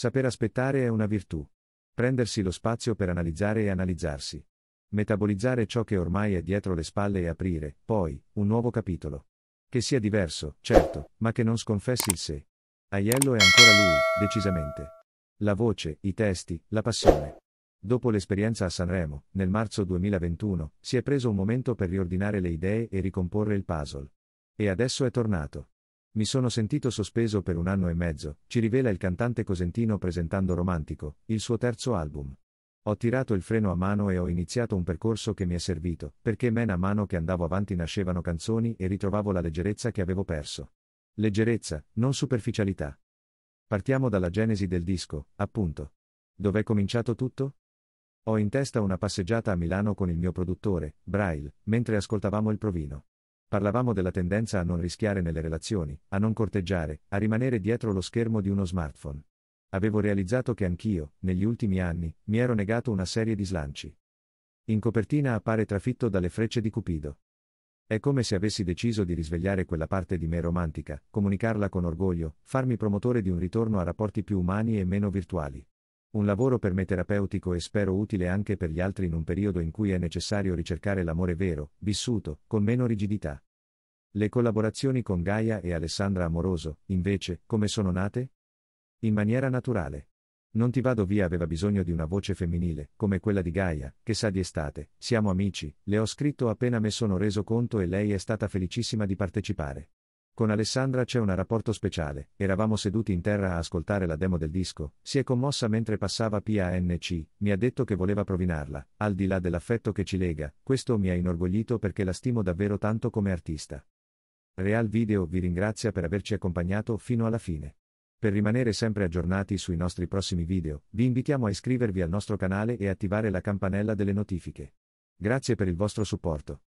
Saper aspettare è una virtù. Prendersi lo spazio per analizzare e analizzarsi. Metabolizzare ciò che ormai è dietro le spalle e aprire, poi, un nuovo capitolo. Che sia diverso, certo, ma che non sconfessi il sé. Aiello è ancora lui, decisamente. La voce, i testi, la passione. Dopo l'esperienza a Sanremo, nel marzo 2021, si è preso un momento per riordinare le idee e ricomporre il puzzle. E adesso è tornato. Mi sono sentito sospeso per un anno e mezzo, ci rivela il cantante cosentino presentando Romantico, il suo terzo album. Ho tirato il freno a mano e ho iniziato un percorso che mi è servito, perché man mano che andavo avanti nascevano canzoni e ritrovavo la leggerezza che avevo perso. Leggerezza, non superficialità. Partiamo dalla genesi del disco, appunto. Dov'è cominciato tutto? Ho in testa una passeggiata a Milano con il mio produttore, Braille, mentre ascoltavamo il provino. Parlavamo della tendenza a non rischiare nelle relazioni, a non corteggiare, a rimanere dietro lo schermo di uno smartphone. Avevo realizzato che anch'io, negli ultimi anni, mi ero negato una serie di slanci. In copertina appare trafitto dalle frecce di Cupido. È come se avessi deciso di risvegliare quella parte di me romantica, comunicarla con orgoglio, farmi promotore di un ritorno a rapporti più umani e meno virtuali. Un lavoro per me terapeutico e spero utile anche per gli altri in un periodo in cui è necessario ricercare l'amore vero, vissuto, con meno rigidità. Le collaborazioni con Gaia e Alessandra Amoroso, invece, come sono nate? In maniera naturale. Non ti vado via aveva bisogno di una voce femminile, come quella di Gaia, che sa di estate, siamo amici, le ho scritto appena me sono reso conto e lei è stata felicissima di partecipare. Con Alessandra c'è un rapporto speciale, eravamo seduti in terra a ascoltare la demo del disco, si è commossa mentre passava PANC, mi ha detto che voleva provinarla, al di là dell'affetto che ci lega, questo mi ha inorgoglito perché la stimo davvero tanto come artista. Real Video vi ringrazia per averci accompagnato fino alla fine. Per rimanere sempre aggiornati sui nostri prossimi video, vi invitiamo a iscrivervi al nostro canale e attivare la campanella delle notifiche. Grazie per il vostro supporto.